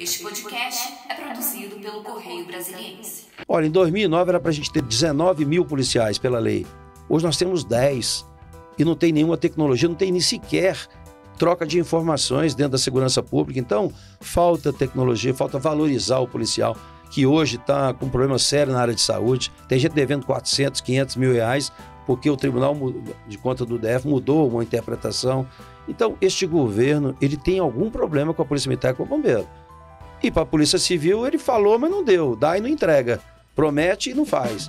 Este podcast é produzido pelo Correio Brasiliense. Olha, em 2009 era para a gente ter 19 mil policiais pela lei. Hoje nós temos 10 e não tem nenhuma tecnologia, não tem nem sequer troca de informações dentro da segurança pública. Então, falta tecnologia, falta valorizar o policial que hoje está com um problema sério na área de saúde. Tem gente devendo 400, 500 mil reais porque o Tribunal de Contas do DF mudou uma interpretação. Então, este governo ele tem algum problema com a Polícia Militar e com o Bombeiro. E para a Polícia Civil ele falou, mas não deu, dá e não entrega, promete e não faz.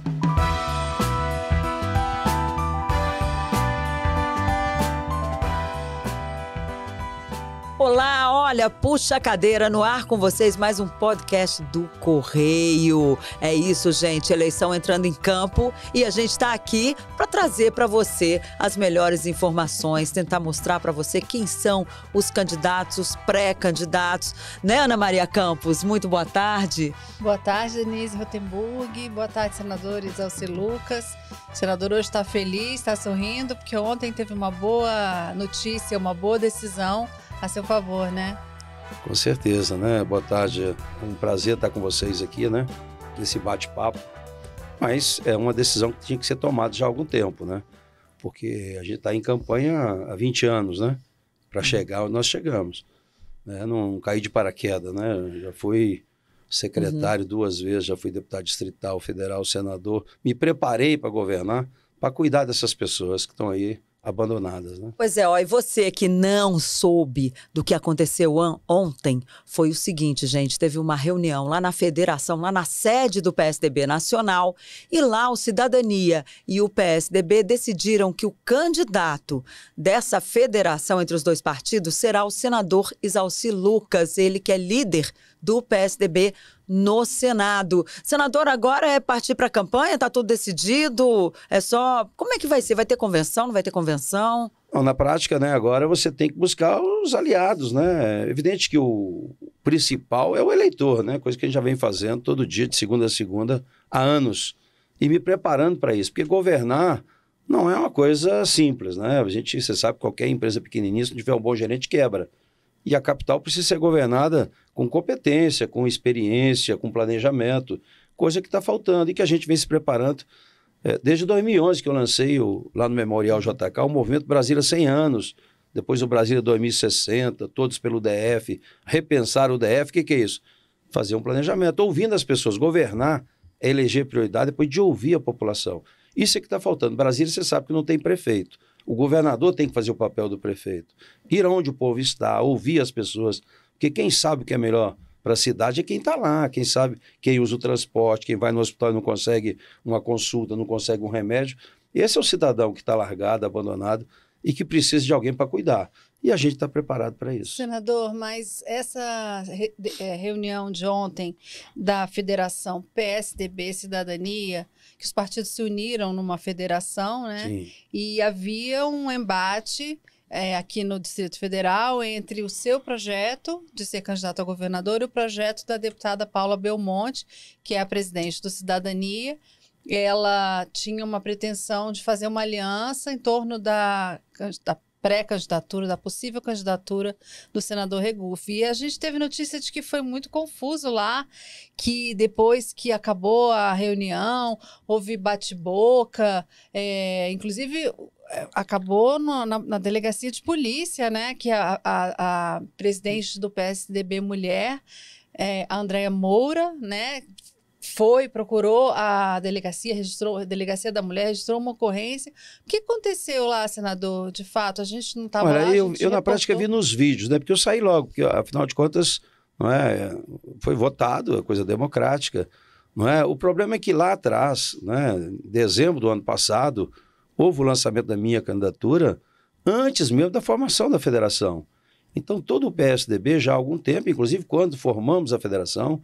Olá, olha, puxa a cadeira no ar com vocês, mais um podcast do Correio. É isso, gente, eleição entrando em campo e a gente está aqui para trazer para você as melhores informações, tentar mostrar para você quem são os candidatos, os pré-candidatos. Né, Ana Maria Campos? Muito boa tarde. Boa tarde, Denise Rotenburg. Boa tarde, senadores Alci Lucas. O senador hoje está feliz, está sorrindo, porque ontem teve uma boa notícia, uma boa decisão a seu favor, né? Com certeza, né? Boa tarde. É um prazer estar com vocês aqui, né? Nesse bate-papo. Mas é uma decisão que tinha que ser tomada já há algum tempo, né? Porque a gente está em campanha há 20 anos, né? Para chegar onde nós chegamos. Né? Não caí de paraquedas, né? Já fui secretário uhum. duas vezes, já fui deputado distrital, federal, senador. Me preparei para governar, para cuidar dessas pessoas que estão aí abandonadas. Né? Pois é, ó, e você que não soube do que aconteceu ontem, foi o seguinte, gente, teve uma reunião lá na federação, lá na sede do PSDB Nacional, e lá o Cidadania e o PSDB decidiram que o candidato dessa federação entre os dois partidos será o senador Isalci Lucas, ele que é líder do PSDB no Senado. Senador, agora é partir para a campanha? Está tudo decidido? É só. Como é que vai ser? Vai ter convenção? Não vai ter convenção? na prática, né, agora você tem que buscar os aliados, né? É evidente que o principal é o eleitor, né? Coisa que a gente já vem fazendo todo dia, de segunda a segunda, há anos. E me preparando para isso, porque governar não é uma coisa simples, né? A gente, você sabe, qualquer empresa pequenininha, se não tiver um bom gerente, quebra. E a capital precisa ser governada com competência, com experiência, com planejamento, coisa que está faltando e que a gente vem se preparando é, desde 2011 que eu lancei o, lá no Memorial JK o Movimento Brasília 100 anos, depois o Brasília 2060, todos pelo DF, repensar o DF, o que, que é isso? Fazer um planejamento, ouvindo as pessoas, governar é eleger prioridade depois de ouvir a população. Isso é que está faltando. Brasília, você sabe que não tem prefeito. O governador tem que fazer o papel do prefeito. Ir onde o povo está, ouvir as pessoas. Porque quem sabe o que é melhor para a cidade é quem está lá, quem sabe, quem usa o transporte, quem vai no hospital e não consegue uma consulta, não consegue um remédio. Esse é o cidadão que está largado, abandonado e que precisa de alguém para cuidar e a gente está preparado para isso. Senador, mas essa re é, reunião de ontem da federação PSDB Cidadania, que os partidos se uniram numa federação, né? Sim. E havia um embate é, aqui no Distrito Federal entre o seu projeto de ser candidato a governador e o projeto da deputada Paula Belmonte, que é a presidente do Cidadania, ela tinha uma pretensão de fazer uma aliança em torno da, da pré-candidatura, da possível candidatura do senador Regufe. E a gente teve notícia de que foi muito confuso lá, que depois que acabou a reunião, houve bate-boca, é, inclusive é, acabou no, na, na, delegacia de polícia, né, que a, a, a presidente do PSDB mulher, é, a Andréa Moura, né, foi, procurou a delegacia, registrou a delegacia da mulher, registrou uma ocorrência. O que aconteceu lá, senador? De fato, a gente não estava lá. Eu, eu na prática vi nos vídeos, né? Porque eu saí logo, porque afinal de contas, não é, foi votado, é coisa democrática. Não é? O problema é que lá atrás, né, em dezembro do ano passado, houve o lançamento da minha candidatura antes mesmo da formação da federação. Então, todo o PSDB, já há algum tempo, inclusive quando formamos a federação,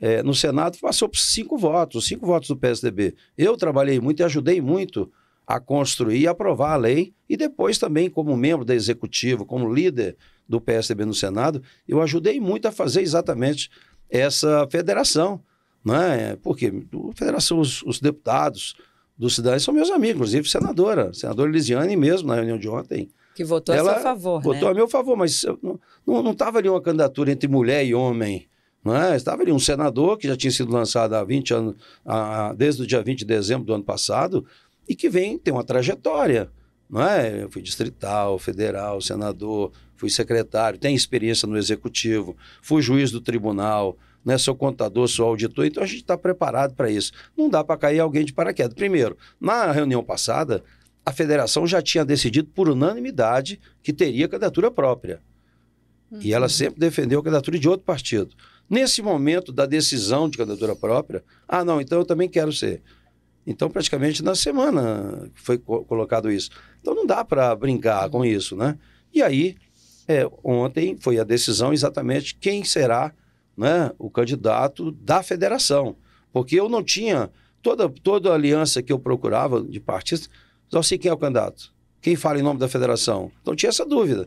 é, no Senado passou por cinco votos, cinco votos do PSDB. Eu trabalhei muito e ajudei muito a construir e aprovar a lei, e depois também, como membro da executiva, como líder do PSDB no Senado, eu ajudei muito a fazer exatamente essa federação. Né? Porque a federação, os, os deputados dos cidadãos são meus amigos, inclusive senadora, senadora Elisiane mesmo, na reunião de ontem. Que votou Ela a seu favor. Né? Votou né? a meu favor, mas não estava ali uma candidatura entre mulher e homem. É? Estava ali um senador que já tinha sido lançado há 20 anos, a, desde o dia 20 de dezembro do ano passado, e que vem, tem uma trajetória. É? Eu fui distrital, federal, senador, fui secretário, tenho experiência no executivo, fui juiz do tribunal, né? sou contador, sou auditor, então a gente está preparado para isso. Não dá para cair alguém de paraquedas. Primeiro, na reunião passada, a federação já tinha decidido por unanimidade que teria candidatura própria. Uhum. E ela uhum. sempre defendeu a candidatura de outro partido. Nesse momento da decisão de candidatura própria, ah, não, então eu também quero ser. Então, praticamente na semana foi co colocado isso. Então, não dá para brincar com isso, né? E aí, é, ontem foi a decisão exatamente quem será né, o candidato da federação. Porque eu não tinha toda, toda aliança que eu procurava de partidos, só sei quem é o candidato, quem fala em nome da federação. Então, tinha essa dúvida.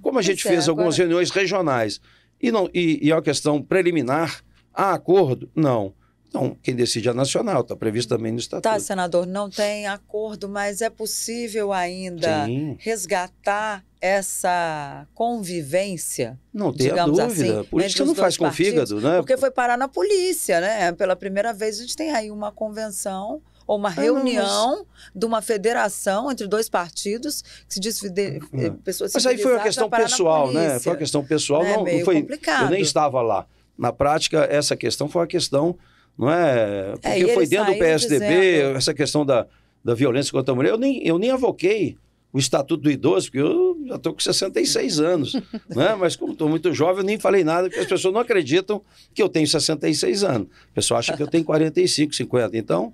Como a gente é, fez agora... algumas reuniões regionais e, não, e, e é uma questão preliminar. Há acordo? Não. Então, quem decide é nacional, está previsto também no tá, Estatuto. Tá, senador, não tem acordo, mas é possível ainda Sim. resgatar essa convivência? Não tem dúvida. Assim, Por que não faz com fígado, né? Porque foi parar na polícia, né? Pela primeira vez a gente tem aí uma convenção ou uma ah, reunião de uma federação entre dois partidos que se diz fide... Ah, eh, pessoas Mas aí foi uma questão pessoal, né? Foi uma questão pessoal, é, não, não, foi. Complicado. Eu nem estava lá. Na prática, essa questão foi uma questão, não é? é porque é, foi dentro do PSDB, dizendo... essa questão da, da violência contra a mulher. Eu nem, eu nem avoquei o Estatuto do Idoso, porque eu já estou com 66 anos, né? mas como estou muito jovem, eu nem falei nada, porque as pessoas não acreditam que eu tenho 66 anos. O pessoal acha que eu tenho 45, 50. Então,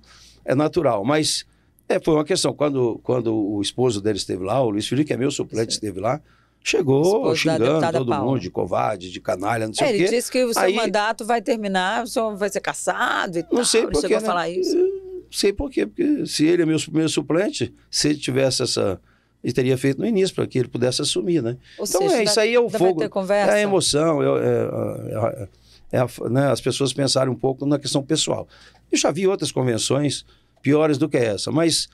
é natural. Mas é, foi uma questão. Quando, quando o esposo dele esteve lá, o Luiz Felipe, que é meu suplente, Sim. esteve lá, chegou xingando todo Paula. mundo de covarde, de canalha, não sei é, o quê. Ele disse que o seu Aí, mandato vai terminar, o senhor vai ser caçado e não tal. Sei porque, ele chegou né? a falar isso. Não sei por quê, porque se ele é meu, meu suplente, se ele tivesse essa e teria feito no início para que ele pudesse assumir, né? Ou então seja, é isso aí é o fogo, é a emoção, é é, é, é, é, a, né, as pessoas pensarem um pouco na questão pessoal. Eu já vi outras convenções piores do que essa. Mas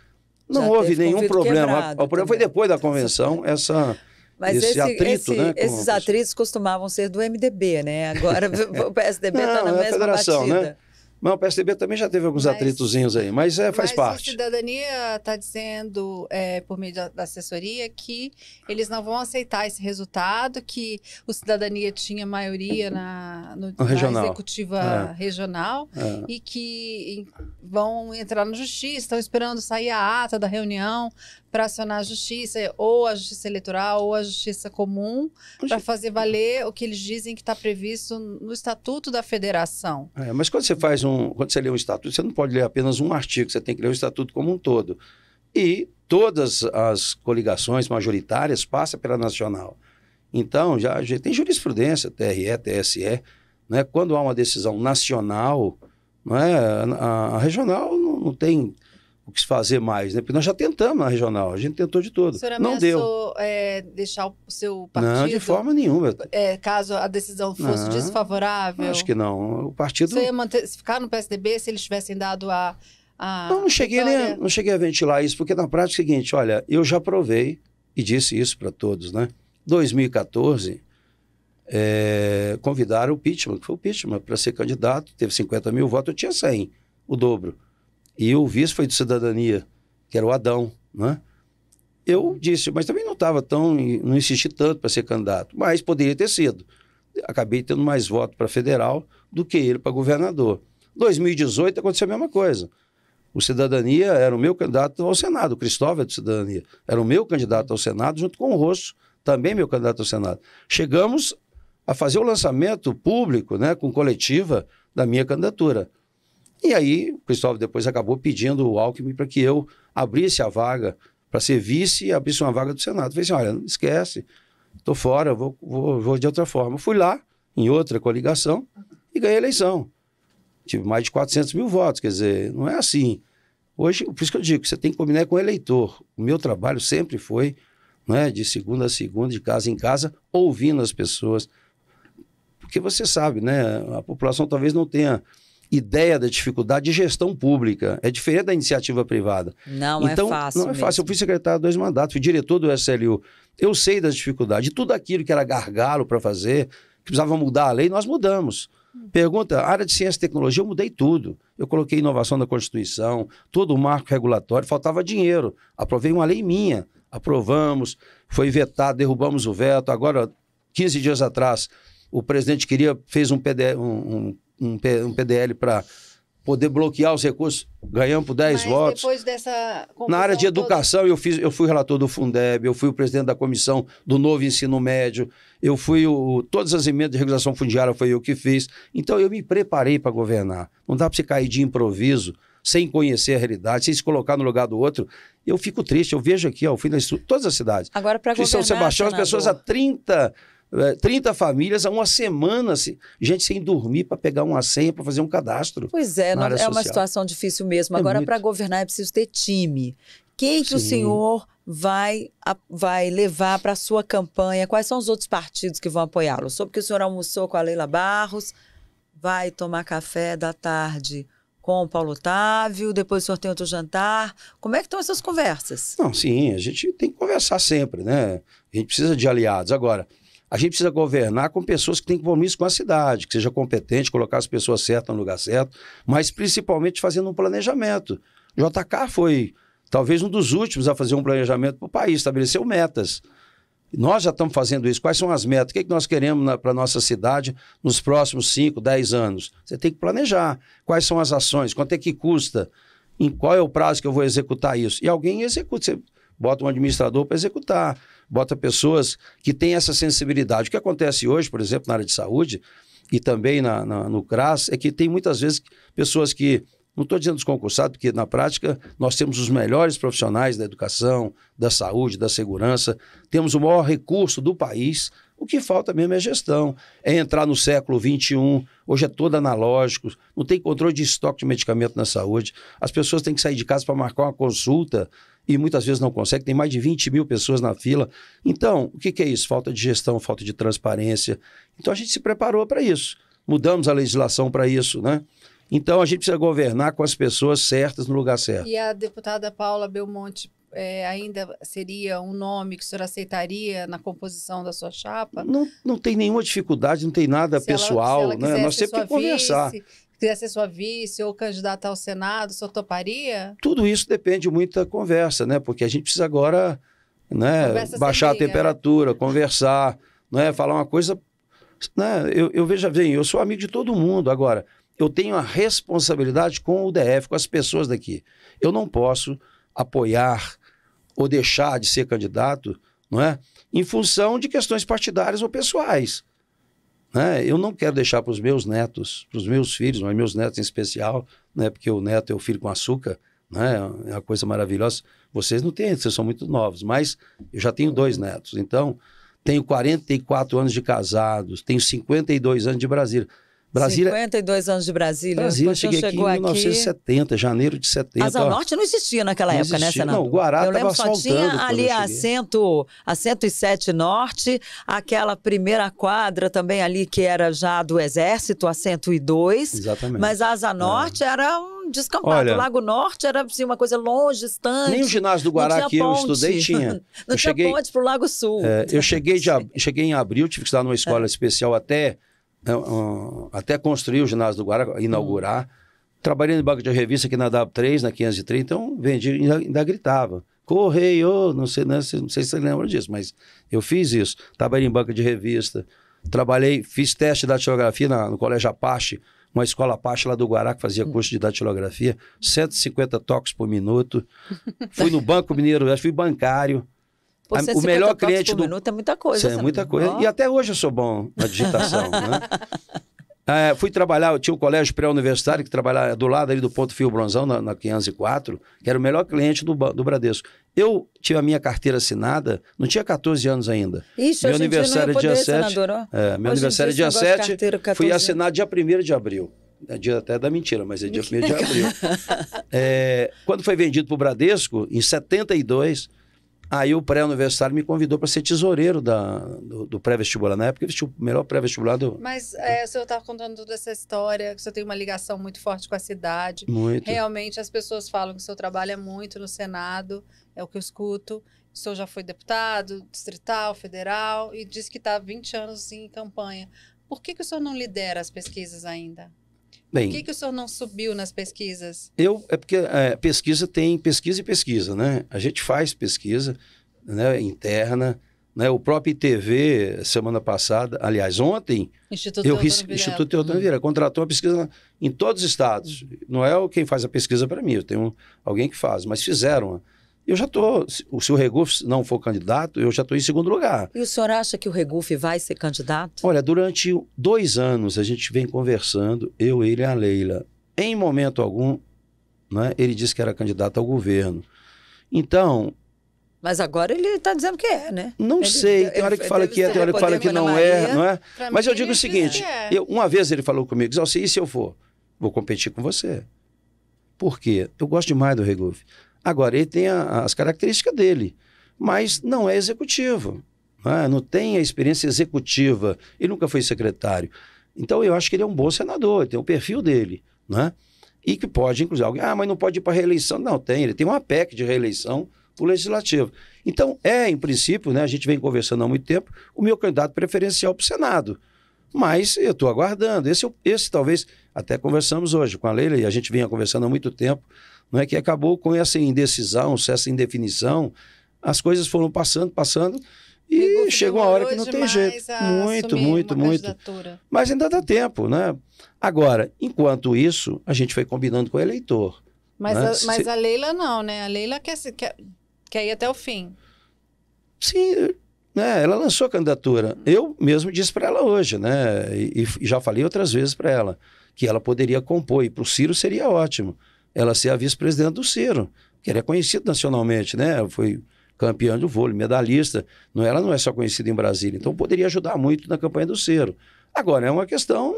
não Já houve nenhum problema. O problema foi depois da convenção, essa. Mas esse, esse atrito, esse, né? Esses atritos costumavam ser do MDB, né? Agora o PSDB está na é mesma federação, né? batida. Né? Mas o PSDB também já teve alguns mas, atritozinhos aí, mas é, faz mas parte. A cidadania está dizendo, é, por meio da, assessoria, que eles não vão aceitar esse resultado, que o cidadania tinha maioria na, no, na regional. executiva é. regional é. e que em, vão entrar na justiça, estão esperando sair a ata da reunião para acionar a justiça, ou a justiça eleitoral, ou a justiça comum, para fazer valer o que eles dizem que está previsto no Estatuto da Federação. É, mas quando você faz um. Quando você lê um estatuto, você não pode ler apenas um artigo, você tem que ler o estatuto como um todo. E todas as coligações majoritárias passam pela nacional. Então, já, já tem jurisprudência, TRE, TSE. Né? Quando há uma decisão nacional, né? a, a regional não, não tem o que se fazer mais, né? Porque nós já tentamos na regional, a gente tentou de tudo. O senhor não deu. É, deixar o seu partido? Não, de forma nenhuma. É, caso a decisão fosse não, desfavorável? Acho que não. O partido. Você ia manter, ficar no PSDB se eles tivessem dado a. a não, não cheguei, nem, não cheguei a ventilar isso, porque na prática é o seguinte: olha, eu já provei e disse isso para todos, né? 2014, é, convidaram o Pittman, que foi o Pittman, para ser candidato, teve 50 mil votos, eu tinha 100, o dobro. E o vice foi de cidadania, que era o Adão, né? Eu disse, mas também não estava tão, não insisti tanto para ser candidato, mas poderia ter sido. Acabei tendo mais voto para federal do que ele para governador. 2018 aconteceu a mesma coisa. O Cidadania era o meu candidato ao Senado, o Cristóvão é do Cidadania. Era o meu candidato ao Senado, junto com o Rosso, também meu candidato ao Senado. Chegamos a fazer o lançamento público, né, com coletiva, da minha candidatura. E aí, o Cristóvão depois acabou pedindo o Alckmin para que eu abrisse a vaga para ser vice e abrisse uma vaga do Senado. Eu falei assim: olha, não esquece, estou fora, vou, vou, vou de outra forma. Eu fui lá, em outra coligação, e ganhei a eleição. Tive mais de 400 mil votos, quer dizer, não é assim. Hoje, por isso que eu digo, você tem que combinar com o eleitor. O meu trabalho sempre foi, né, de segunda a segunda, de casa em casa, ouvindo as pessoas. Porque você sabe, né, a população talvez não tenha ideia da dificuldade de gestão pública. É diferente da iniciativa privada. Não é então, é fácil. Não é fácil. Eu fui secretário dois mandatos, fui diretor do SLU. Eu sei das dificuldades. Tudo aquilo que era gargalo para fazer, que precisava mudar a lei, nós mudamos. Pergunta, área de ciência e tecnologia, eu mudei tudo. Eu coloquei inovação na Constituição, todo o marco regulatório, faltava dinheiro. Aprovei uma lei minha, aprovamos, foi vetado, derrubamos o veto. Agora, 15 dias atrás, o presidente queria, fez um, PDF, um, um um, um PDL para poder bloquear os recursos, ganhamos por 10 Mas votos. Depois dessa Na área de educação, toda... eu, fiz, eu fui relator do Fundeb, eu fui o presidente da comissão do novo ensino médio, eu fui o. Todas as emendas de regulação fundiária foi eu que fiz. Então eu me preparei para governar. Não dá para você cair de improviso, sem conhecer a realidade, sem se colocar no lugar do outro. Eu fico triste, eu vejo aqui, ó, eu fui na todas as cidades. Agora, para governar. Em São Sebastião, senador. as pessoas há 30 30 é, famílias há uma semana, assim. gente sem dormir para pegar uma senha, para fazer um cadastro. Pois é, não, é social. uma situação difícil mesmo. É Agora, para governar, é preciso ter time. Quem que Sim. o senhor vai, a, vai levar para a sua campanha? Quais são os outros partidos que vão apoiá-lo? Soube que o senhor almoçou com a Leila Barros, vai tomar café da tarde com o Paulo Otávio, depois o senhor tem outro jantar. Como é que estão essas conversas? Não, sim, a gente tem que conversar sempre, né? A gente precisa de aliados. Agora, a gente precisa governar com pessoas que têm compromisso com a cidade, que seja competente, colocar as pessoas certas no lugar certo, mas principalmente fazendo um planejamento. O JK foi talvez um dos últimos a fazer um planejamento para o país, estabeleceu metas. Nós já estamos fazendo isso. Quais são as metas? O que, é que nós queremos para a nossa cidade nos próximos 5, 10 anos? Você tem que planejar. Quais são as ações? Quanto é que custa? Em qual é o prazo que eu vou executar isso? E alguém executa. Você bota um administrador para executar bota pessoas que têm essa sensibilidade. O que acontece hoje, por exemplo, na área de saúde e também na, na no CRAS, é que tem muitas vezes pessoas que não estou dizendo dos concursados, porque na prática nós temos os melhores profissionais da educação, da saúde, da segurança, temos o maior recurso do país, o que falta mesmo é gestão, é entrar no século XXI, hoje é todo analógico, não tem controle de estoque de medicamento na saúde, as pessoas têm que sair de casa para marcar uma consulta e muitas vezes não conseguem, tem mais de 20 mil pessoas na fila. Então, o que, que é isso? Falta de gestão, falta de transparência. Então a gente se preparou para isso, mudamos a legislação para isso, né? Então a gente precisa governar com as pessoas certas no lugar certo. E a deputada Paula Belmonte é, ainda seria um nome que o senhor aceitaria na composição da sua chapa? Não, não tem nenhuma dificuldade, não tem nada se pessoal, ela, se ela né? Nós sempre que conversar. Vice, quiser ser sua vice ou candidata ao Senado, só toparia? Tudo isso depende muito da conversa, né? Porque a gente precisa agora né, conversa baixar a temperatura, conversar, né, falar uma coisa. Né, eu, eu veja bem, eu sou amigo de todo mundo agora. Eu tenho a responsabilidade com o DF, com as pessoas daqui. Eu não posso apoiar ou deixar de ser candidato, não é? Em função de questões partidárias ou pessoais. Né? Eu não quero deixar para os meus netos, para os meus filhos, mas meus netos em especial, né? porque o neto é o filho com açúcar, né? é uma coisa maravilhosa. Vocês não têm, vocês são muito novos, mas eu já tenho dois netos. Então, tenho 44 anos de casados, tenho 52 anos de Brasília. Brasília. 52 anos de Brasília. Brasília, eu cheguei aqui em 1970, aqui... janeiro de 70. Asa Norte não existia naquela não época, né, existia, né, senador? Não, o Guará estava só tinha ali a, 100, a 107 Norte, aquela primeira quadra também ali que era já do Exército, a 102. Exatamente. Mas a Asa é. Norte é. era um descampado. Olha, o Lago Norte era assim, uma coisa longe, distante. Nem o ginásio do Guará que ponte. eu estudei tinha. não eu tinha cheguei, ponte para o Lago Sul. É, eu cheguei, de, cheguei em abril, tive que estar numa escola é. especial até é, até construir o ginásio do Guará inaugurar. Hum. Trabalhei no banco de revista aqui na W3, na 503, então vendi, ainda, ainda gritava. Correio, não sei, não, né, sei, não sei se você lembra disso, mas eu fiz isso. Trabalhei em banco de revista, trabalhei, fiz teste de datilografia na, no Colégio Apache, uma escola Apache lá do Guará que fazia hum. curso de datilografia, 150 toques por minuto. Fui no Banco Mineiro, fui bancário. Pô, o melhor cliente do minuto é muita coisa. É muita coisa. E até hoje eu sou bom na digitação, né? É, fui trabalhar, eu tinha um colégio pré-universitário que trabalhava do lado ali do Ponto Fio Bronzão, na, na 504, que era o melhor cliente do, do Bradesco. Eu tinha a minha carteira assinada, não tinha 14 anos ainda. Isso, meu aniversário é dia 7. é, meu aniversário é dia 7, fui assinado dia 1 de abril. É dia até da mentira, mas é dia 1 de abril. É, quando foi vendido para o Bradesco, em 72, Aí o pré-universitário me convidou para ser tesoureiro da, do, do pré-vestibular. Na época, eu o melhor pré-vestibular do. Mas é, o senhor estava contando toda essa história, que o senhor tem uma ligação muito forte com a cidade. Muito. Realmente, as pessoas falam que o seu trabalho é muito no Senado, é o que eu escuto. O senhor já foi deputado, distrital, federal, e diz que está 20 anos em campanha. Por que, que o senhor não lidera as pesquisas ainda? Bem, Por que, que o senhor não subiu nas pesquisas? Eu, é porque é, pesquisa tem pesquisa e pesquisa, né? A gente faz pesquisa né, interna, né? O próprio ITV, semana passada, aliás, ontem, Instituto Instituto Teodoro Vieira contratou uma pesquisa em todos os estados. Não é quem faz a pesquisa para mim, eu tenho alguém que faz, mas fizeram uma eu já estou. Se o Regufe não for candidato, eu já estou em segundo lugar. E o senhor acha que o Regufe vai ser candidato? Olha, durante dois anos a gente vem conversando, eu, ele e a Leila. Em momento algum, né, ele disse que era candidato ao governo. Então. Mas agora ele está dizendo que é, né? Não ele, sei. É, tem hora que fala que é, tem hora que fala que não é, não é? Mas eu digo o seguinte: é. eu, uma vez ele falou comigo, e se eu for? Vou competir com você. Por quê? Eu gosto demais do Regufe. Agora, ele tem a, as características dele, mas não é executivo. É? Não tem a experiência executiva. Ele nunca foi secretário. Então, eu acho que ele é um bom senador, tem o perfil dele. Né? E que pode, inclusive, alguém, ah, mas não pode ir para reeleição. Não, tem, ele tem uma PEC de reeleição para o legislativo. Então, é, em princípio, né, a gente vem conversando há muito tempo, o meu candidato preferencial para o Senado. Mas eu estou aguardando. Esse, é esse talvez, até conversamos hoje com a Leila, e a gente vinha conversando há muito tempo não é que acabou com essa indecisão, essa indefinição, as coisas foram passando, passando e chegou a hora que não tem jeito. Muito, muito, muito. Mas ainda dá tempo, né? Agora, enquanto isso, a gente foi combinando com o eleitor. Mas, né? a, mas Se... a Leila não, né? A Leila quer, quer, quer ir até o fim. Sim, né? Ela lançou a candidatura. Eu mesmo disse para ela hoje, né? E, e já falei outras vezes para ela que ela poderia compor e para o Ciro seria ótimo ela ser a vice-presidente do Ciro, que era é conhecido nacionalmente, né? Foi campeã do vôlei, medalhista. Não, ela não é só conhecida em Brasília. Então poderia ajudar muito na campanha do Ciro. Agora, é uma questão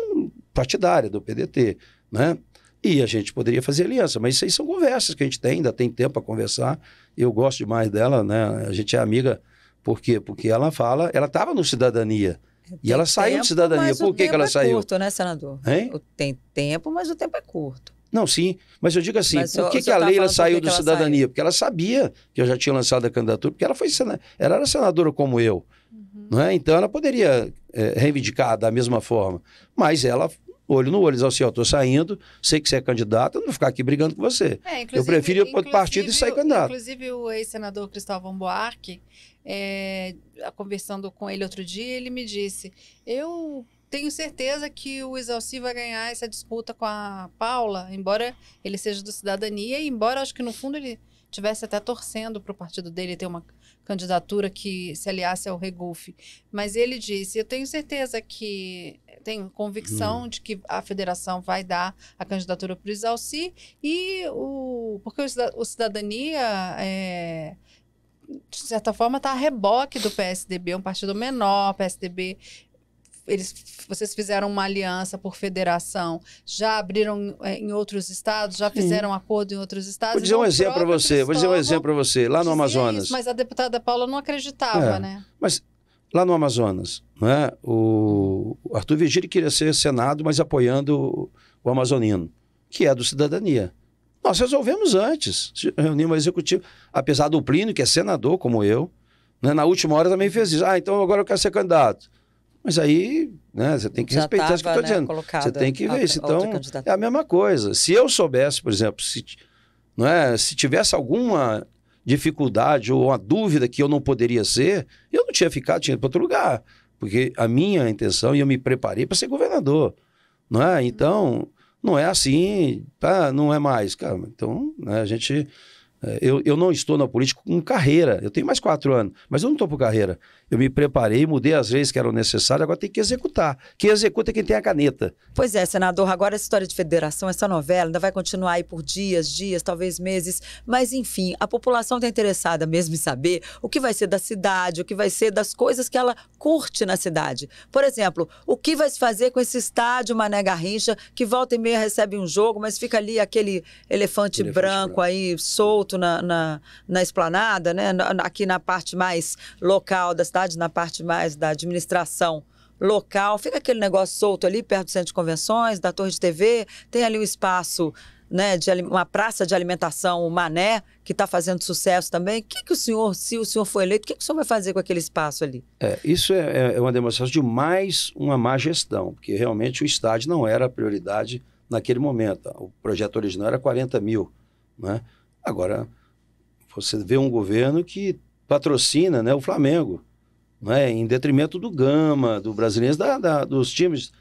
partidária do PDT, né? E a gente poderia fazer aliança, mas isso aí são conversas que a gente tem, ainda tem tempo para conversar. Eu gosto demais dela, né? A gente é amiga, por quê? Porque ela fala, ela estava no Cidadania. É, tem e ela saiu de cidadania. Por que, que ela é saiu? Tem tempo curto, né, senador? Hein? Tem tempo, mas o tempo é curto. Não, sim. Mas eu digo assim, mas por que, que a Leila saiu do Cidadania? Saiu. Porque ela sabia que eu já tinha lançado a candidatura, porque ela foi ela era senadora como eu. Uhum. Não é? Então ela poderia é, reivindicar da mesma forma. Mas ela, olho no olho, diz assim, eu estou tô saindo, sei que você é candidata, não vou ficar aqui brigando com você. É, eu prefiro ir para o partido e sair candidato. Inclusive o ex-senador Cristóvão Buarque, é, conversando com ele outro dia, ele me disse, eu tenho certeza que o Exalci vai ganhar essa disputa com a Paula, embora ele seja do Cidadania, e embora acho que no fundo ele tivesse até torcendo para o partido dele ter uma candidatura que se aliasse ao Regufe. Mas ele disse: Eu tenho certeza que, tenho convicção hum. de que a federação vai dar a candidatura para o Exalci, e o, porque o, Cidadania. É, de certa forma, está a reboque do PSDB, um partido menor, PSDB eles, vocês fizeram uma aliança por federação, já abriram é, em outros estados, já fizeram Sim. acordo em outros estados. Vou dizer então um exemplo para você, Cristóvão, vou dizer um exemplo para você, lá no Amazonas. Isso, mas a deputada Paula não acreditava, é, né? Mas lá no Amazonas, né, o Arthur Vigílio queria ser Senado, mas apoiando o amazonino, que é do Cidadania. Nós resolvemos antes, reunimos o executivo, apesar do Plínio, que é senador como eu, né, na última hora também fez isso. Ah, então agora eu quero ser candidato. Mas aí, né, você tem que Já respeitar tava, isso que eu estou né, dizendo. você tem que ver Então, é a mesma coisa. Se eu soubesse, por exemplo, se, não é, se tivesse alguma dificuldade ou uma dúvida que eu não poderia ser, eu não tinha ficado, tinha ido para outro lugar. Porque a minha intenção, e eu me preparei para ser governador. Não é? Então, não é assim, tá, não é mais, cara. Então, né, a gente eu, eu não estou na política com carreira, eu tenho mais quatro anos, mas eu não estou por carreira. Eu me preparei, mudei as leis que eram necessárias, agora tem que executar. Quem executa é quem tem a caneta. Pois é, senador, agora essa história de federação, essa novela, ainda vai continuar aí por dias, dias, talvez meses, mas enfim, a população está interessada mesmo em saber o que vai ser da cidade, o que vai ser das coisas que ela curte na cidade. Por exemplo, o que vai se fazer com esse estádio Mané Garrincha, que volta e meia recebe um jogo, mas fica ali aquele elefante, elefante branco, branco aí solto na, na, na esplanada, né? aqui na parte mais local da cidade, na parte mais da administração local. Fica aquele negócio solto ali perto do centro de convenções, da torre de TV, tem ali um espaço né, de uma praça de alimentação, o Mané, que está fazendo sucesso também. O que, que o senhor, se o senhor for eleito, o que, que o senhor vai fazer com aquele espaço ali? É, isso é, é, é, uma demonstração de mais uma má gestão, porque realmente o estádio não era a prioridade naquele momento. O projeto original era 40 mil. Né? Agora, você vê um governo que patrocina né, o Flamengo, né, em detrimento do Gama, do Brasileiro, da, da, dos times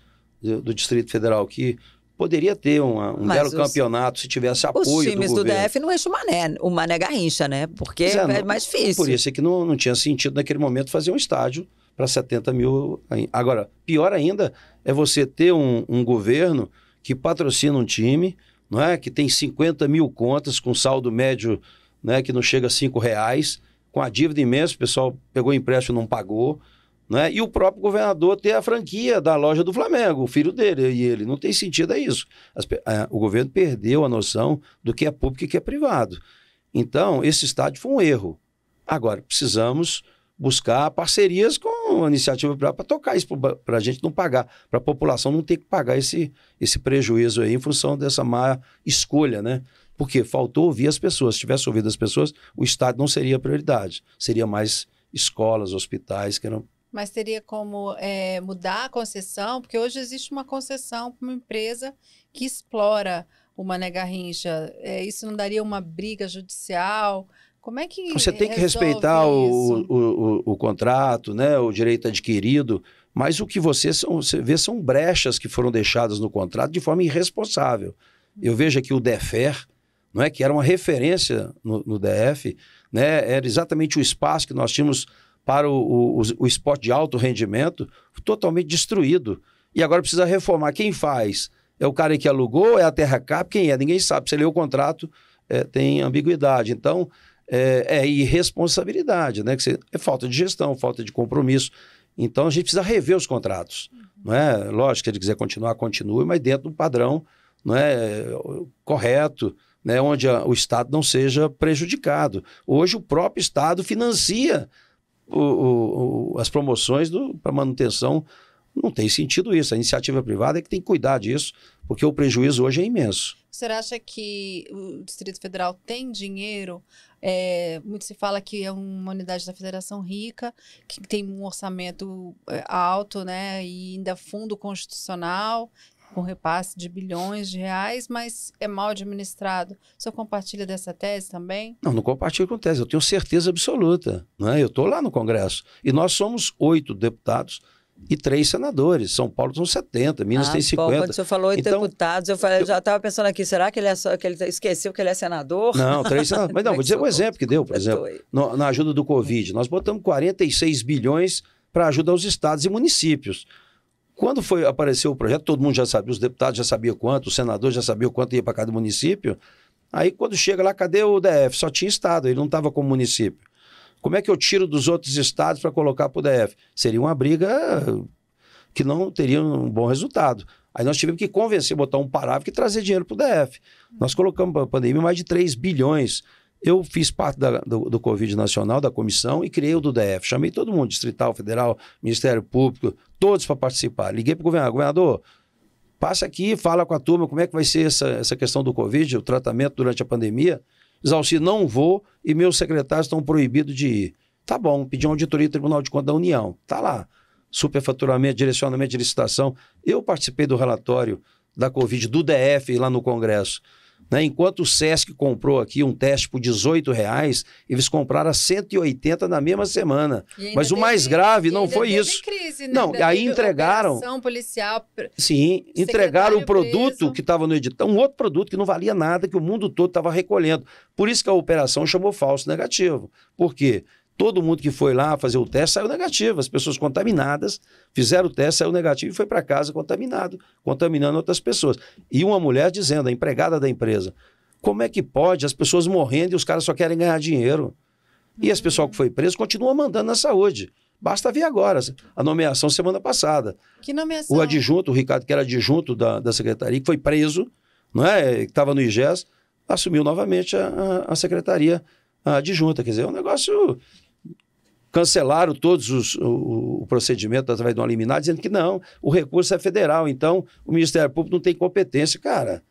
do, do Distrito Federal, que poderia ter uma, um belo campeonato se tivesse apoio do governo. Os times do, do DF não enchem o Mané, o Mané Garrincha, né? Porque é, é, mais difícil. Por isso é que não, não tinha sentido naquele momento fazer um estádio para 70 mil. Agora, pior ainda é você ter um, um governo que patrocina um time não é? que tem 50 mil contas com saldo médio é que não chega a 5 reais, com a dívida imensa, o pessoal pegou empréstimo e não pagou. é E o próprio governador ter a franquia da loja do Flamengo, o filho dele e ele. Não tem sentido, é isso. As, a, eh, o governo perdeu a noção do que é público e que é privado. Então, esse estádio foi um erro. Agora, precisamos buscar parcerias com uma iniciativa para tocar isso, para a gente não pagar, para a população não ter que pagar esse, esse prejuízo aí em função dessa má escolha, né? Porque faltou ouvir as pessoas. Se tivesse ouvido as pessoas, o Estado não seria prioridade. Seria mais escolas, hospitais que eram mas teria como é, mudar a concessão, porque hoje existe uma concessão para uma empresa que explora o Mané Garrincha. É, isso não daria uma briga judicial? Como é que. Você tem que respeitar o, o, o, o, contrato, né? o direito adquirido, mas o que você, são, você vê são brechas que foram deixadas no contrato de forma irresponsável. Eu vejo aqui o DEFER, não é? que era uma referência no, no DF, né? era exatamente o espaço que nós tínhamos para o, o, o esporte de alto rendimento, totalmente destruído. E agora precisa reformar. Quem faz? É o cara que alugou? É a Terra Cap? Quem é? Ninguém sabe. Você lê o contrato, é, tem ambiguidade. Então, é, é irresponsabilidade, né? Que você, é falta de gestão, falta de compromisso. Então a gente precisa rever os contratos. Uhum. Não é? Lógico, se ele quiser continuar, continue, mas dentro de um padrão não é, correto, né? onde a, o Estado não seja prejudicado. Hoje o próprio Estado financia o, o, o, as promoções para manutenção. Não tem sentido isso. A iniciativa privada é que tem que cuidar disso, porque o prejuízo hoje é imenso. Você acha que o Distrito Federal tem dinheiro é, muito se fala que é uma unidade da federação rica, que tem um orçamento é, alto, né? E ainda fundo constitucional, com repasse de bilhões de reais, mas é mal administrado. O senhor compartilha dessa tese também? Não, não compartilho com tese, eu tenho certeza absoluta. Né? Eu estou lá no Congresso e nós somos oito deputados e três senadores. São Paulo são 70, Minas ah, tem 50. Pô, quando você falou em então, deputados, eu, falei, eu já estava pensando aqui, será que ele, é só, que ele esqueceu que ele é senador? Não, três senadores. Mas não, vou dizer um exemplo que deu, por tá exemplo, no, na ajuda do Covid. Nós botamos 46 bilhões para ajuda aos estados e municípios. Quando foi apareceu o projeto, todo mundo já sabia, os deputados já sabiam quanto, os senadores já sabiam quanto ia para cada município. Aí quando chega lá, cadê o DF? Só tinha estado, ele não estava como município. Como é que eu tiro dos outros estados para colocar para o DF? Seria uma briga que não teria um bom resultado. Aí nós tivemos que convencer, botar um parágrafo e trazer dinheiro para o DF. Nós colocamos para a pandemia mais de 3 bilhões. Eu fiz parte da, do, do Covid Nacional, da comissão, e criei o do DF. Chamei todo mundo, Distrital, Federal, Ministério Público, todos para participar. Liguei para o governador, governador, passa aqui, fala com a turma como é que vai ser essa, essa questão do Covid, o tratamento durante a pandemia. Zalci, não vou e meus secretários estão proibidos de ir. Tá bom, pedi uma auditoria do Tribunal de Contas da União. Tá lá. Superfaturamento, direcionamento de licitação. Eu participei do relatório da Covid do DF lá no Congresso. Né? Enquanto o Sesc comprou aqui um teste por 18 reais, eles compraram a 180 na mesma semana. Mas teve, o mais grave não foi isso. Crise, né? Não, ainda aí entregaram. policial. Sim, entregaram o produto preso. que estava no edital, um outro produto que não valia nada, que o mundo todo estava recolhendo. Por isso que a operação chamou falso negativo. Por quê? Todo mundo que foi lá fazer o teste saiu negativo. As pessoas contaminadas fizeram o teste, saiu negativo e foi para casa contaminado, contaminando outras pessoas. E uma mulher dizendo, a empregada da empresa, como é que pode as pessoas morrendo e os caras só querem ganhar dinheiro? E esse pessoal que foi preso continua mandando na saúde. Basta ver agora, a nomeação semana passada. Que nomeação? O adjunto, o Ricardo, que era adjunto da, da secretaria, que foi preso, não é? estava no IGES, assumiu novamente a, a, a secretaria adjunta. Quer dizer, é um negócio cancelaram todos os, o, o procedimento através de uma liminar, dizendo que não, o recurso é federal, então o Ministério Público não tem competência. Cara,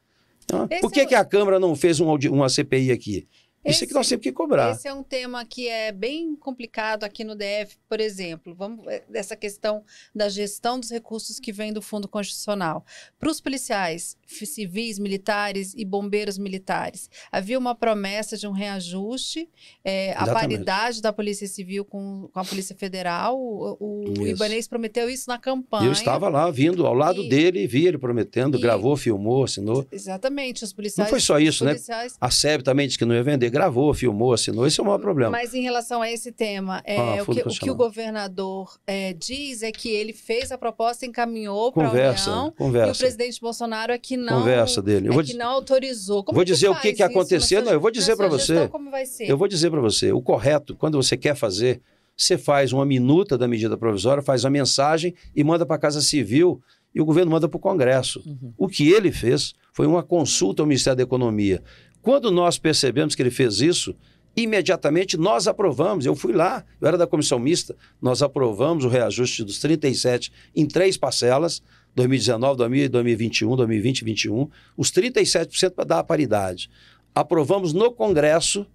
então, Esse por que, é... que a Câmara não fez um, uma CPI aqui? Esse, Isso é que nós temos que cobrar. Esse é um tema que é bem complicado aqui no DF, por exemplo. Vamos é, essa questão da gestão dos recursos que vem do Fundo Constitucional. Para os policiais, civis militares e bombeiros militares. Havia uma promessa de um reajuste, é, a paridade da Polícia Civil com, com a Polícia Federal. O, o, Ibanez prometeu isso na campanha. Eu estava lá, vindo ao lado e, dele, vi ele prometendo, e, gravou, filmou, assinou. Exatamente, os policiais... Não foi só isso, né? policiais... né? A SEB também disse que não ia vender, gravou, filmou, assinou, esse é o maior problema. Mas em relação a esse tema, é, ah, o, que, o, que, o governador é, diz é que ele fez a proposta, encaminhou para a União, conversa. e o presidente Bolsonaro aqui é que não, conversa dele. Eu é vou, não autorizou. Como vou que dizer o que, que aconteceu. não, eu vou dizer para você. Como vai ser? Eu vou dizer para você. O correto, quando você quer fazer, você faz uma minuta da medida provisória, faz uma mensagem e manda para a Casa Civil e o governo manda para o Congresso. Uhum. O que ele fez foi uma consulta ao Ministério da Economia. Quando nós percebemos que ele fez isso, imediatamente nós aprovamos. Eu fui lá, eu era da comissão mista, nós aprovamos o reajuste dos 37 em três parcelas. 2019, 2021, 2020, 2021, os 37% para dar a paridade. Aprovamos no Congresso,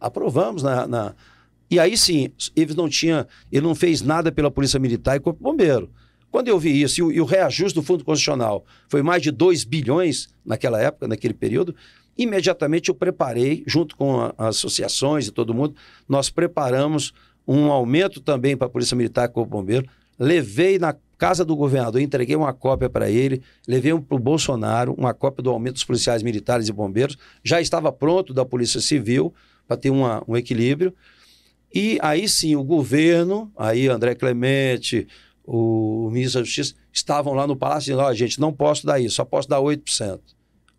aprovamos na, na, E aí sim, ele não tinha, ele não fez nada pela Polícia Militar e Corpo Bombeiro. Quando eu vi isso, e o, e o reajuste do Fundo Constitucional foi mais de 2 bilhões naquela época, naquele período, imediatamente eu preparei, junto com a, as associações e todo mundo, nós preparamos um aumento também para a Polícia Militar e Corpo Bombeiro. Levei na casa do governador, entreguei uma cópia para ele, levei um para o Bolsonaro, uma cópia do aumento dos policiais militares e bombeiros, já estava pronto da Polícia Civil para ter uma, um equilíbrio. E aí sim, o governo, aí André Clemente, o ministro da Justiça, estavam lá no Palácio dizendo, ó, oh, gente, não posso dar isso, só posso dar 8%.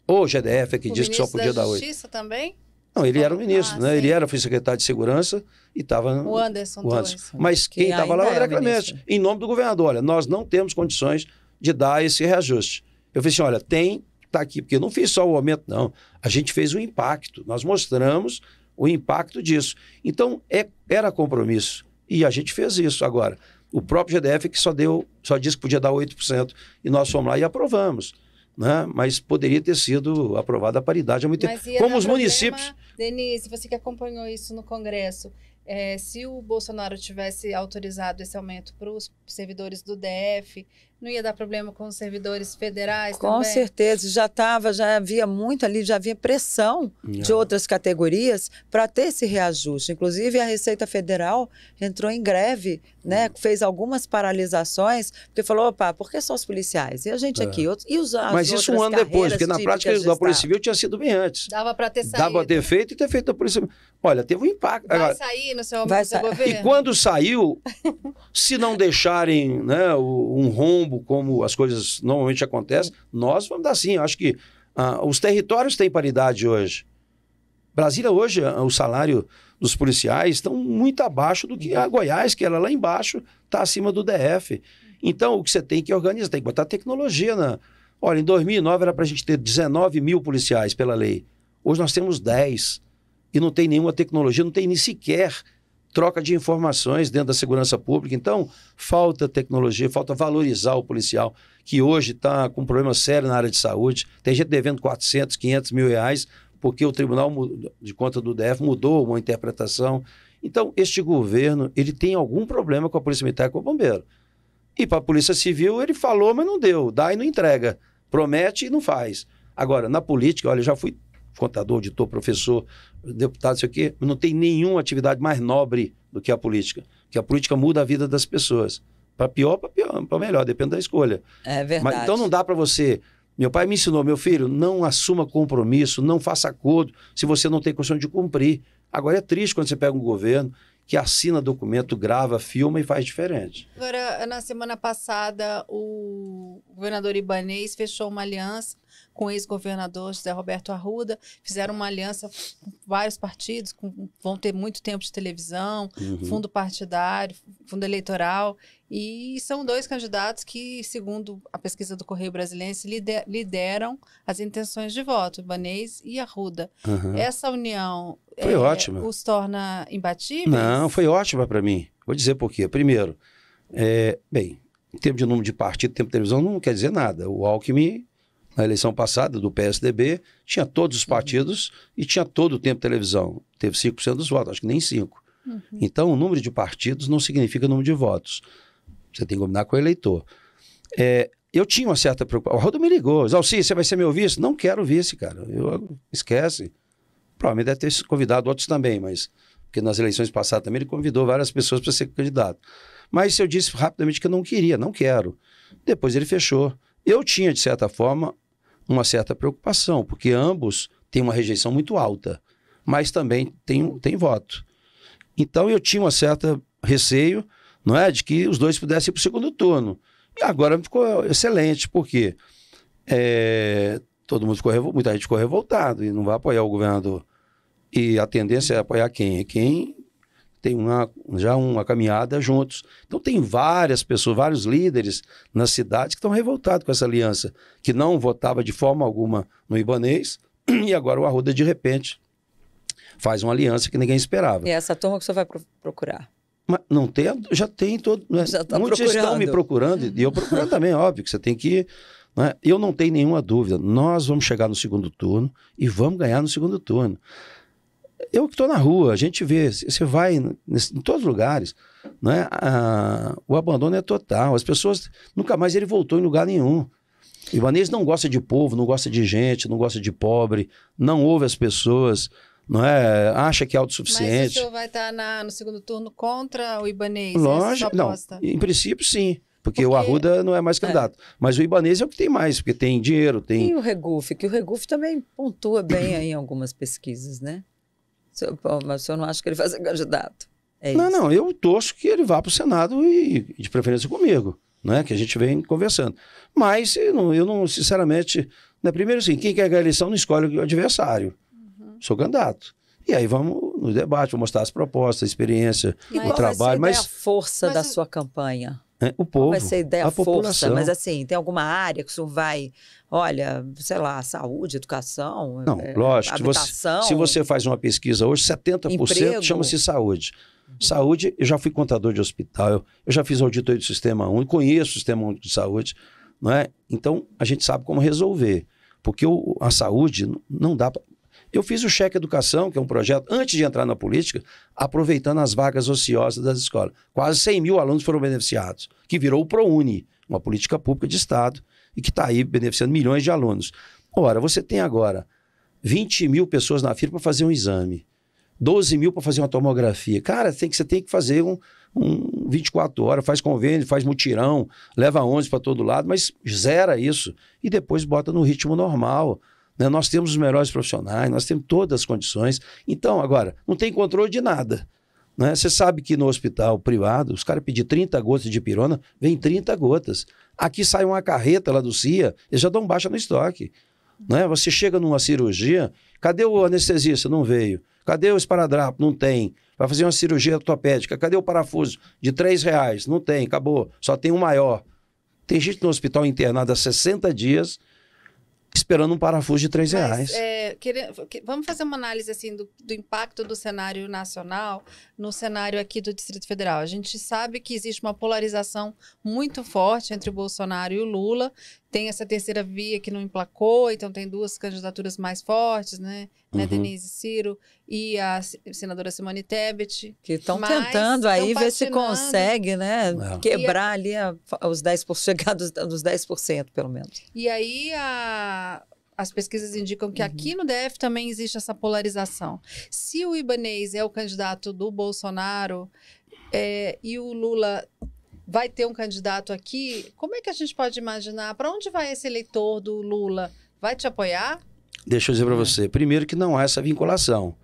Ou o GDF é que o diz que só podia da dar 8%. Justiça também? Não, ele era o ah, ministro, ah, né? Sim. Ele era, foi secretário de segurança e estava... O Anderson. O Anderson. Mas que quem estava lá era o André Clemente, em nome do governador. Olha, nós não temos condições de dar esse reajuste. Eu falei assim, olha, tem, está aqui. Porque eu não fiz só o aumento, não. A gente fez o impacto. Nós mostramos o impacto disso. Então, é, era compromisso. E a gente fez isso agora. O próprio GDF que só deu, só disse que podia dar 8%. E nós fomos lá e aprovamos né? mas poderia ter sido aprovada a paridade há muito mas tempo. Como os problema, municípios. Denise, você que acompanhou isso no Congresso, é, se o Bolsonaro tivesse autorizado esse aumento para os servidores do DF, não ia dar problema com os servidores federais com também? certeza, já estava, já havia muito ali, já havia pressão de outras categorias para ter esse reajuste. Inclusive, a Receita Federal entrou em greve, né? Hum. Fez algumas paralisações, porque falou, opa, por que só os policiais? E a gente é. aqui, outros, e os Mas isso um ano depois, porque na prática da Polícia Civil tinha sido bem antes. Dava para ter saído. Dava para ter feito e ter feito a Polícia Civil. Olha, teve um impacto. Vai Agora, sair no seu, no seu governo? E quando saiu, se não deixarem né, um rombo como, como as coisas normalmente acontecem, nós vamos dar sim. Eu acho que ah, os territórios têm paridade hoje. Brasília hoje, ah, o salário dos policiais estão muito abaixo do que a Goiás, que era lá embaixo, está acima do DF. Então, o que você tem que organizar, tem que botar tecnologia na... Olha, em 2009 era para a gente ter 19 mil policiais pela lei. Hoje nós temos 10 e não tem nenhuma tecnologia, não tem nem sequer troca de informações dentro da segurança pública. Então, falta tecnologia, falta valorizar o policial, que hoje está com um problema sério na área de saúde. Tem gente devendo 400, 500 mil reais, porque o Tribunal de Conta do DF mudou uma interpretação. Então, este governo, ele tem algum problema com a Polícia Militar e com o Bombeiro. E para a Polícia Civil, ele falou, mas não deu. Dá e não entrega. Promete e não faz. Agora, na política, olha, já fui contador, auditor, professor, deputado, o quê? não tem nenhuma atividade mais nobre do que a política. Porque a política muda a vida das pessoas. Para pior, para pior, para melhor, depende da escolha. É verdade. Mas, então não dá para você. Meu pai me ensinou, meu filho, não assuma compromisso, não faça acordo se você não tem condição de cumprir. Agora é triste quando você pega um governo que assina documento, grava, filma e faz diferente. Agora, na semana passada, o governador Ibanês fechou uma aliança com o ex-governador José Roberto Arruda, fizeram uma aliança com vários partidos, com, vão ter muito tempo de televisão, uhum. fundo partidário, fundo eleitoral, e são dois candidatos que, segundo a pesquisa do Correio Brasilense, lideram as intenções de voto, Ibanez e Arruda. Uhum. Essa união foi é, ótima. os torna imbatíveis? Não, foi ótima para mim. Vou dizer por quê. Primeiro, é, bem, em termos de número de partido, tempo de televisão, não quer dizer nada. O Alckmin na eleição passada do PSDB, tinha todos os uhum. partidos uhum. e tinha todo o tempo televisão. Teve 5% dos votos, acho que nem 5%. Uhum. Então, o número de partidos não significa o número de votos. Você tem que combinar com o eleitor. É, eu tinha uma certa preocupação. O Rodo me ligou. Zalci, você vai ser meu vice? Não quero vice, cara. Eu, esquece. Provavelmente deve ter convidado outros também, mas... Porque nas eleições passadas também ele convidou várias pessoas para ser candidato. Mas eu disse rapidamente que eu não queria, não quero. Depois ele fechou. Eu tinha, de certa forma, uma certa preocupação, porque ambos têm uma rejeição muito alta, mas também têm têm voto. Então eu tinha um certo receio, não é, de que os dois pudessem ir para o segundo turno. E agora ficou excelente, porque é, todo mundo ficou muita gente ficou revoltado e não vai apoiar o governador. E a tendência é apoiar quem? Quem tem uma, já uma caminhada juntos. Então tem várias pessoas, vários líderes na cidade que estão revoltados com essa aliança, que não votava de forma alguma no Ibanês, e agora o Arruda, de repente, faz uma aliança que ninguém esperava. E essa turma que o senhor vai procurar? Mas não tem, já tem todo. Né? Já tá Muitos procurando. estão me procurando, e eu procurando também, óbvio, que você tem que. Né? Eu não tenho nenhuma dúvida. Nós vamos chegar no segundo turno e vamos ganhar no segundo turno. Eu que estou na rua, a gente vê, você vai nesse, em todos os lugares, né? Ah, o abandono é total. As pessoas, nunca mais ele voltou em lugar nenhum. O Ibanês não gosta de povo, não gosta de gente, não gosta de pobre, não ouve as pessoas, não é? Acha que é autossuficiente. Mas o senhor vai estar tá na, no segundo turno contra o Ibanês? Lógico, não. Em princípio, sim. Porque, porque, o Arruda não é mais é. candidato. É. Mas o Ibanês é o que tem mais, porque tem dinheiro, tem... E o Regufe, que o Regufe também pontua bem aí em algumas pesquisas, né? Se eu, mas o senhor não acha que ele vai ser candidato? É não, isso. não, eu torço que ele vá para o Senado e, de preferência, comigo, né? Que a gente vem conversando. Mas eu não, eu não sinceramente, né, primeiro assim, quem quer ganhar a eleição não escolhe o adversário. Uhum. Sou candidato. E aí vamos no debate, vou mostrar as propostas, a experiência, mas, o trabalho. Mas a força mas, da sua campanha? Né? O povo. vai ser ideia a força, população. mas assim, tem alguma área que o senhor vai, olha, sei lá, saúde, educação, Não, é, lógico. Habitação, se você, se você faz uma pesquisa hoje, 70% chama-se saúde. Uhum. Saúde, eu já fui contador de hospital, eu já fiz auditoria do Sistema Único, conheço o Sistema 1 de Saúde, não é? Então, a gente sabe como resolver. Porque o, a saúde não dá eu fiz o Cheque Educação, que é um projeto, antes de entrar na política, aproveitando as vagas ociosas das escolas. Quase 100 mil alunos foram beneficiados, que virou o ProUni, uma política pública de Estado, e que está aí beneficiando milhões de alunos. Ora, você tem agora 20 mil pessoas na fila para fazer um exame, 12 mil para fazer uma tomografia. Cara, tem que, você tem que fazer um, um 24 horas, faz convênio, faz mutirão, leva 11 para todo lado, mas zera isso e depois bota no ritmo normal. Né? Nós temos os melhores profissionais, nós temos todas as condições. Então, agora, não tem controle de nada. Né? Você sabe que no hospital privado, os caras pedem 30 gotas de pirona, vem 30 gotas. Aqui sai uma carreta lá do CIA, eles já dão baixa no estoque. Né? Você chega numa cirurgia, cadê o anestesista? Não veio. Cadê o esparadrapo? Não tem. Vai fazer uma cirurgia ortopédica. Cadê o parafuso? De 3 reais. Não tem, acabou. Só tem um maior. Tem gente no hospital internada há 60 dias esperando um parafuso de três reais. É, vamos fazer uma análise assim do, do, impacto do cenário nacional no cenário aqui do Distrito Federal. A gente sabe que existe uma polarização muito forte entre o Bolsonaro e o Lula, tem essa terceira via que não emplacou, então tem duas candidaturas mais fortes, né? né uhum. Denise Ciro e a senadora Simone Tebet. Que estão tentando aí ver se consegue, né? É. Quebrar a... ali a, os 10%, chegar dos, dos 10%, pelo menos. E aí a, as pesquisas indicam que uhum. aqui no DF também existe essa polarização. Se o Ibanês é o candidato do Bolsonaro é, e o Lula vai ter um candidato aqui, como é que a gente pode imaginar? Para onde vai esse eleitor do Lula? Vai te apoiar? Deixa eu dizer para você. Primeiro que não há essa vinculação.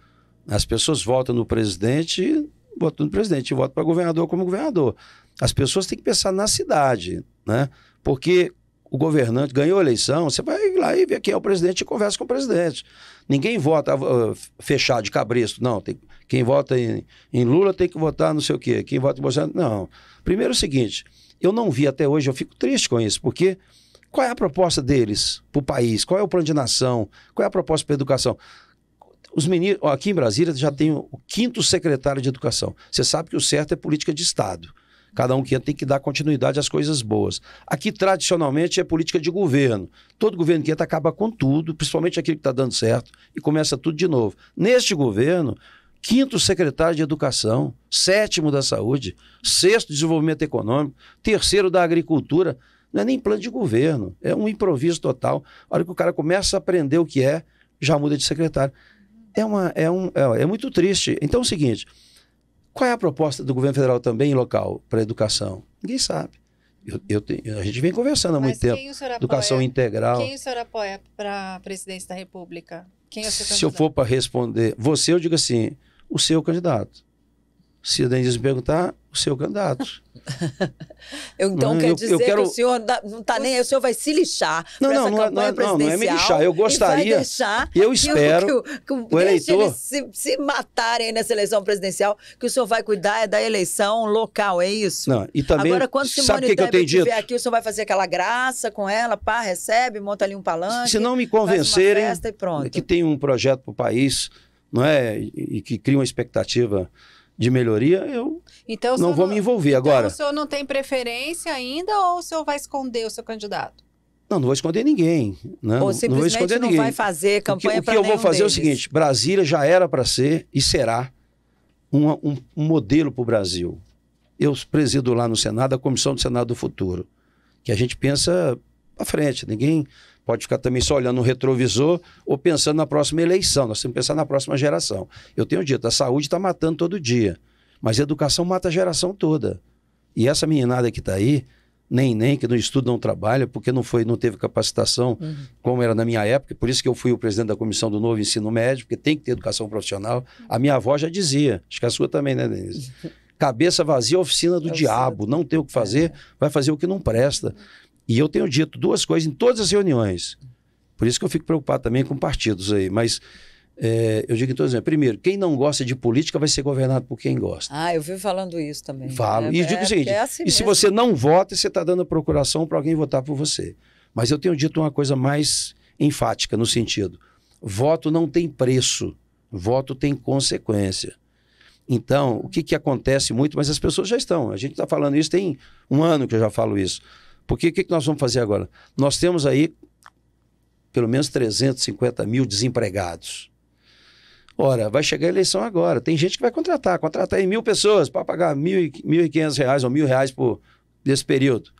As pessoas votam no presidente, votam no presidente, votam para governador como governador. As pessoas têm que pensar na cidade, né? Porque o governante ganhou a eleição, você vai lá e vê quem é o presidente e conversa com o presidente. Ninguém vota uh, ah, fechado de cabresto, não. Tem, quem vota em, em, Lula tem que votar não sei o quê. Quem vota em Bolsonaro, não. Primeiro é o seguinte, eu não vi até hoje, eu fico triste com isso, porque qual é a proposta deles para o país? Qual é o plano de nação? Qual é a proposta para a educação? Os meninos, aqui em Brasília já tem o quinto secretário de educação. Você sabe que o certo é política de Estado. Cada um que entra tem que dar continuidade às coisas boas. Aqui, tradicionalmente, é política de governo. Todo governo que entra acaba com tudo, principalmente aquilo que está dando certo, e começa tudo de novo. Neste governo, quinto secretário de Educação, sétimo da Saúde, sexto desenvolvimento econômico, terceiro da Agricultura. Não é nem plano de governo, é um improviso total. A hora que o cara começa a aprender o que é, já muda de secretário. É, uma, é, um, é, é muito triste. Então é o seguinte: qual é a proposta do governo federal também local para a educação? Ninguém sabe. Eu, eu a gente vem conversando há muito tempo. Apoia, educação integral. Quem o senhor apoia para a presidência da República? Quem é o seu Se eu for para responder, você, eu digo assim: o seu candidato. Se a Denise me perguntar, o seu candidato. eu, então não, quer eu, dizer eu quero... que o senhor não está nem. O senhor vai se lixar. Não, não, não, é- não, é- não, não é me lixar. Eu gostaria. E eu espero. Que, o, que o, o eleitor. Se, se matarem nessa eleição presidencial, que o senhor vai cuidar é da eleição local, é isso? Não, e também. Agora, quando Simone sabe que que eu estiver dito? aqui, o senhor vai fazer aquela graça com ela, pá, recebe, monta ali um palanque. Se não me convencerem. Que tem um projeto para o país não é? E, que cria uma expectativa de melhoria, eu então, não vou não, me envolver então, agora. Então, o senhor não tem preferência ainda ou o senhor vai esconder o seu candidato? Não, não vou esconder ninguém. Né? Ou simplesmente não, vou esconder não ninguém. vai fazer campanha para O que, o que eu vou fazer deles. é o seguinte, Brasília já era para ser e será um, um modelo para o Brasil. Eu presido lá no Senado a Comissão do Senado do Futuro, que a gente pensa para frente. Ninguém pode ficar também só olhando no retrovisor ou pensando na próxima eleição. Nós temos que pensar na próxima geração. Eu tenho dito, a saúde está matando todo dia, mas a educação mata a geração toda. E essa meninada que está aí, nem nem que não estuda, não trabalha, porque não foi, não teve capacitação uhum. como era na minha época. Por isso que eu fui o presidente da comissão do novo ensino médio, porque tem que ter educação profissional. A minha avó já dizia, acho que a sua também, né, Denise? Cabeça vazia, oficina do é diabo, não tem o que fazer, é. vai fazer o que não presta. E eu tenho dito duas coisas em todas as reuniões. Por isso que eu fico preocupado também com partidos aí. Mas é, eu digo em todas as reuniões. Primeiro, quem não gosta de política vai ser governado por quem gosta. Ah, eu vivo falando isso também. Falo. É, e digo o é seguinte: é assim e se você não vota, você está dando a procuração para alguém votar por você. Mas eu tenho dito uma coisa mais enfática no sentido: voto não tem preço, voto tem consequência. Então, o que, que acontece muito, mas as pessoas já estão. A gente está falando isso, tem um ano que eu já falo isso. Porque o que, que nós vamos fazer agora? Nós temos aí pelo menos 350 mil desempregados. Ora, vai chegar a eleição agora. Tem gente que vai contratar, contratar em mil pessoas para pagar mil e quinhentos reais ou mil reais por desse período.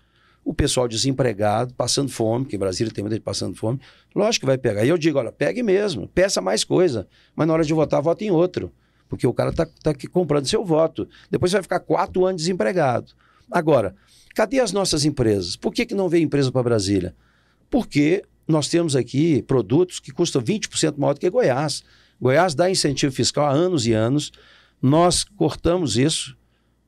O pessoal desempregado, passando fome, que em Brasília tem muita gente passando fome, lógico que vai pegar. E eu digo, olha, pegue mesmo, peça mais coisa, mas na hora de votar, vote em outro. Porque o cara está tá, tá comprando seu voto. Depois você vai ficar quatro anos desempregado. Agora, cadê as nossas empresas? Por que, que não veio empresa para Brasília? Porque nós temos aqui produtos que custam 20% maior do que Goiás. Goiás dá incentivo fiscal há anos e anos. Nós cortamos isso,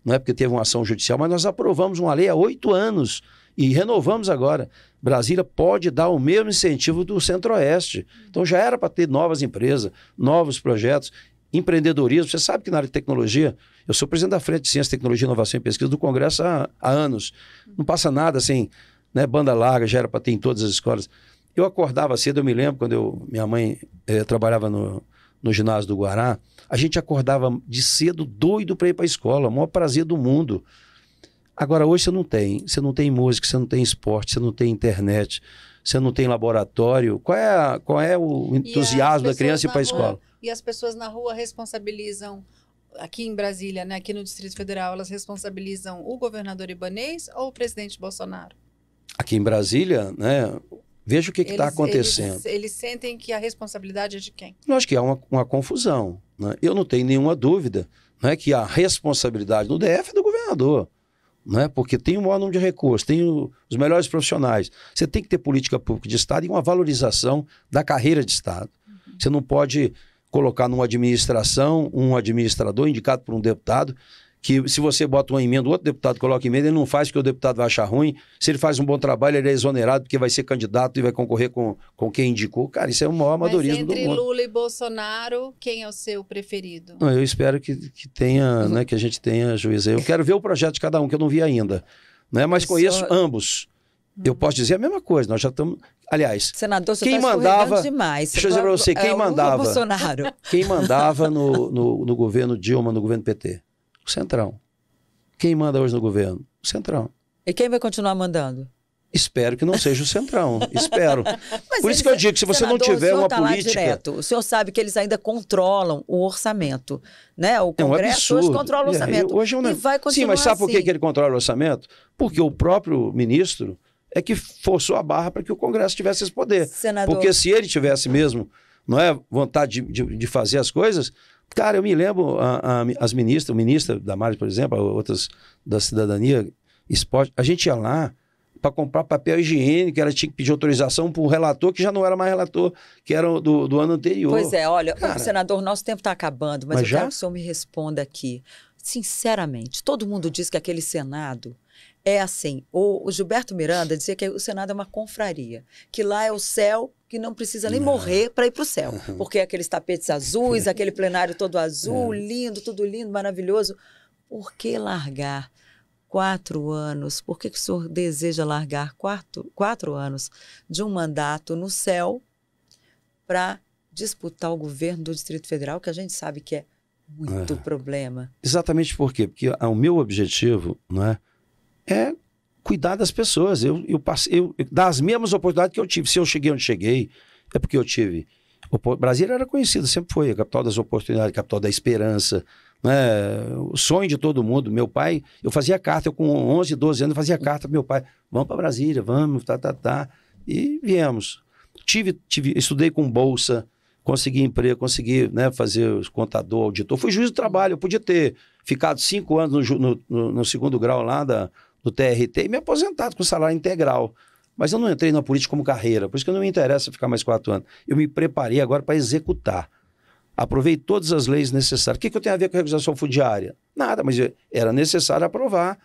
não é porque teve uma ação judicial, mas nós aprovamos uma lei há oito anos e renovamos agora. Brasília pode dar o mesmo incentivo do Centro-Oeste. Então já era para ter novas empresas, novos projetos empreendedorismo. Você sabe que na área de tecnologia, eu sou presidente da Frente de Ciência, Tecnologia, Inovação e Pesquisa do Congresso há, há anos. Não passa nada assim, né? Banda larga, já era para ter em todas as escolas. Eu acordava cedo, eu me lembro quando eu, minha mãe eh, trabalhava no, no ginásio do Guará, a gente acordava de cedo doido para ir para a escola, o maior prazer do mundo. Agora, hoje você não tem. Você não tem música, você não tem esporte, você não tem internet, você não tem laboratório. Qual é, a, qual é o entusiasmo da criança ir para a escola? e as pessoas na rua responsabilizam aqui em Brasília, né, aqui no Distrito Federal, elas responsabilizam o governador Ibanês ou o presidente Bolsonaro? Aqui em Brasília, né, veja o que está acontecendo. Eles, eles, sentem que a responsabilidade é de quem? Eu acho que há uma, uma confusão. Né? Eu não tenho nenhuma dúvida né, que a responsabilidade no DF é do governador. Né? Porque tem o maior número de recursos, tem o, os melhores profissionais. Você tem que ter política pública de Estado e uma valorização da carreira de Estado. Uhum. Você não pode colocar numa administração um administrador indicado por um deputado, que se você bota uma emenda, o outro deputado coloca emenda, ele não faz porque o deputado vai achar ruim. Se ele faz um bom trabalho, ele é exonerado porque vai ser candidato e vai concorrer com, com quem indicou. Cara, isso é o maior amadorismo do mundo. entre Lula e Bolsonaro, quem é o seu preferido? Não, eu espero que, que tenha, né, que a gente tenha juízo. Eu quero ver o projeto de cada um, que eu não vi ainda. Né? Mas conheço Só... ambos. Hum. Eu posso dizer a mesma coisa, nós já estamos. Aliás, Senador, quem tá mandava. Demais. deixa eu dizer para você, quem é, mandava. Bolsonaro. Quem mandava no, no, no, governo Dilma, no governo PT? O Centrão. Quem manda hoje no governo? O Centrão. E quem vai continuar mandando? Espero que não seja o Centrão. Espero. Mas Por eles, isso que eu digo que se você senador, não tiver uma tá política. Direto. O senhor sabe que eles ainda controlam o orçamento. Né? O Congresso é um hoje controla o é, orçamento. É, hoje é um... E vai continuar. Sim, mas sabe assim. por que ele controla o orçamento? Porque o próprio ministro é que forçou a barra para que o Congresso tivesse esse poder. Senador. Porque se ele tivesse mesmo não é, vontade de, de, de fazer as coisas, cara, eu me lembro a, a, as ministras, o ministro da Mari, por exemplo, outras da cidadania, esporte, a gente ia lá para comprar papel higiênico, ela tinha que pedir autorização para o relator que já não era mais relator, que era do, do ano anterior. Pois é, olha, cara, senador, nosso tempo está acabando, mas, mas eu já? quero que o senhor me responda aqui. Sinceramente, todo mundo diz que aquele Senado é assim. O, o Gilberto Miranda dizia que o Senado é uma confraria, que lá é o céu que não precisa nem não. morrer para ir para o céu, uhum. porque é aqueles tapetes azuis, aquele plenário todo azul, uhum. lindo, tudo lindo, maravilhoso. Por que largar quatro anos? Por que, que o senhor deseja largar quatro, quatro anos de um mandato no céu para disputar o governo do Distrito Federal, que a gente sabe que é muito é. problema? Exatamente por quê? Porque ah, o meu objetivo, não é? é cuidar das pessoas. Eu, eu passei, eu, das mesmas oportunidades que eu tive. Se eu cheguei onde cheguei, é porque eu tive. O Brasil era conhecido, sempre foi a capital das oportunidades, a capital da esperança. Né? O sonho de todo mundo. Meu pai, eu fazia carta, eu com 11, 12 anos, fazia carta pro meu pai: vamos para Brasília, vamos, tá, tá, tá. E viemos. Tive, tive, estudei com bolsa, consegui emprego, consegui né, fazer contador, auditor. Fui juiz do trabalho, eu podia ter ficado cinco anos no, no, no segundo grau lá da, do TRT e me aposentado com salário integral. Mas eu não entrei na política como carreira, por isso que não me interessa ficar mais quatro anos. Eu me preparei agora para executar. Aprovei todas as leis necessárias. O que, que eu tenho a ver com a recusação fundiária? Nada, mas era necessário aprovar,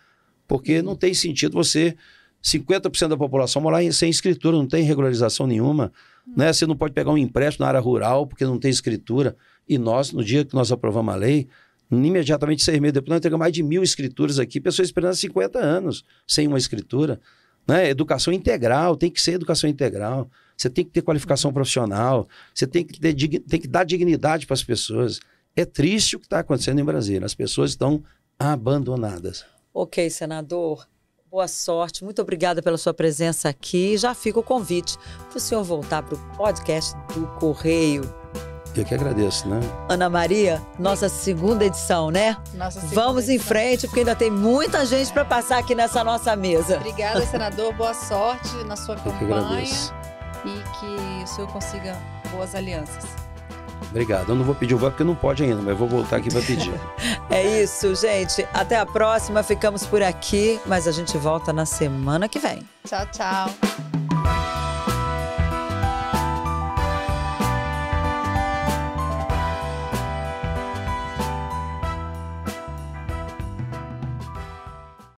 porque não tem sentido você 50% da população morar sem escritura, não tem regularização nenhuma. Hum. Né? Você não pode pegar um empréstimo na área rural porque não tem escritura. E nós, no dia que nós aprovamos a lei, Imediatamente, seis meses depois, nós entregamos mais de mil escrituras aqui, pessoas esperando 50 anos sem uma escritura. Né? Educação integral, tem que ser educação integral. Você tem que ter qualificação profissional, você tem que, ter, tem que dar dignidade para as pessoas. É triste o que está acontecendo em Brasília. As pessoas estão abandonadas. Ok, senador. Boa sorte, muito obrigada pela sua presença aqui. Já fica o convite para o senhor voltar para o podcast do Correio. Eu que agradeço, né? Ana Maria, nossa segunda edição, né? Nossa segunda Vamos edição. em frente, porque ainda tem muita gente para passar aqui nessa nossa mesa. Obrigada, senador. Boa sorte na sua Eu campanha. e que o senhor consiga boas alianças. Obrigado. Eu não vou pedir o voto porque não pode ainda, mas vou voltar aqui para pedir. é isso, gente. Até a próxima. Ficamos por aqui, mas a gente volta na semana que vem. Tchau, tchau.